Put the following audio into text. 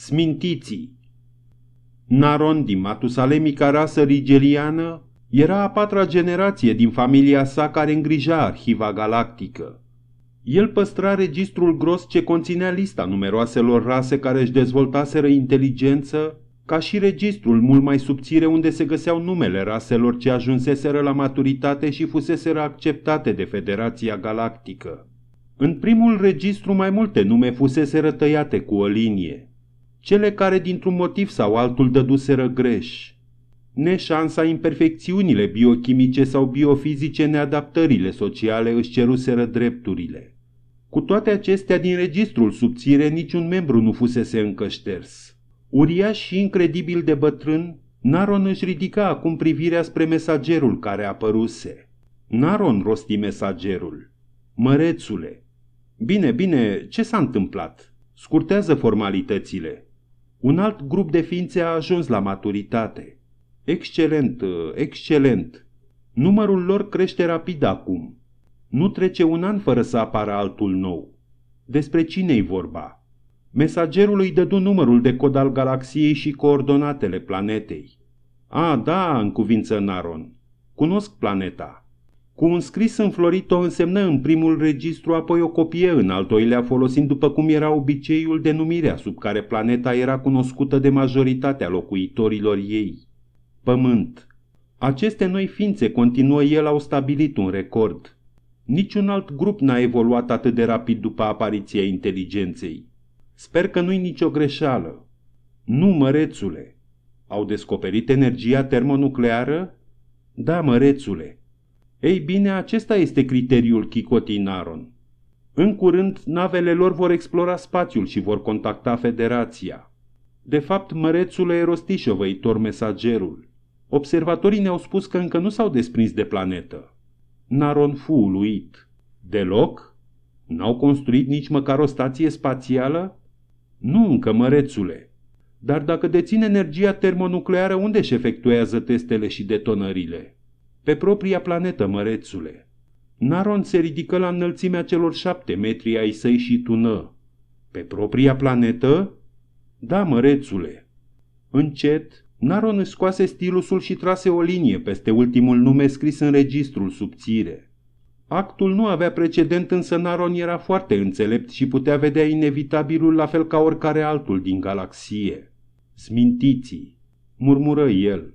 smintiții. Naron din Matusalemica rasă rigeliană era a patra generație din familia sa care îngrija arhiva galactică. El păstra registrul gros ce conținea lista numeroaselor rase care își dezvoltaseră inteligență, ca și registrul mult mai subțire unde se găseau numele raselor ce ajunseseră la maturitate și fuseseră acceptate de Federația Galactică. În primul registru mai multe nume fuseseră tăiate cu o linie cele care dintr-un motiv sau altul dăduseră greș. Neșansa, imperfecțiunile biochimice sau biofizice, neadaptările sociale își ceruseră drepturile. Cu toate acestea, din registrul subțire, niciun membru nu fusese încă șters. Uriaș și incredibil de bătrân, Naron își ridica acum privirea spre mesagerul care apăruse. Naron rosti mesagerul. Mărețule. Bine, bine, ce s-a întâmplat? Scurtează formalitățile. Un alt grup de ființe a ajuns la maturitate. Excelent, uh, excelent. Numărul lor crește rapid acum. Nu trece un an fără să apară altul nou. Despre cine-i vorba? Mesagerul îi dădu numărul de cod al galaxiei și coordonatele planetei. A, da, în cuvință Naron. Cunosc planeta. Cu un scris înflorit o însemnă în primul registru, apoi o copie în al doilea, folosind după cum era obiceiul denumirea sub care planeta era cunoscută de majoritatea locuitorilor ei. Pământ. Aceste noi ființe, continuă el, au stabilit un record. Niciun alt grup n-a evoluat atât de rapid după apariția inteligenței. Sper că nu-i nicio greșeală. Nu, mărețule. Au descoperit energia termonucleară? Da, mărețule. Ei bine, acesta este criteriul Chicotinaron. În curând, navele lor vor explora spațiul și vor contacta federația. De fapt, mărețul e rostișovăitor mesagerul. Observatorii ne-au spus că încă nu s-au desprins de planetă. Naron fu uluit. Deloc? N-au construit nici măcar o stație spațială? Nu încă, mărețule. Dar dacă dețin energia termonucleară, unde își efectuează testele și detonările? Pe propria planetă, mărețule. Naron se ridică la înălțimea celor șapte metri ai săi și tună. Pe propria planetă? Da, mărețule. Încet, Naron își scoase stilusul și trase o linie peste ultimul nume scris în registrul subțire. Actul nu avea precedent, însă Naron era foarte înțelept și putea vedea inevitabilul la fel ca oricare altul din galaxie. Smintiții, murmură el.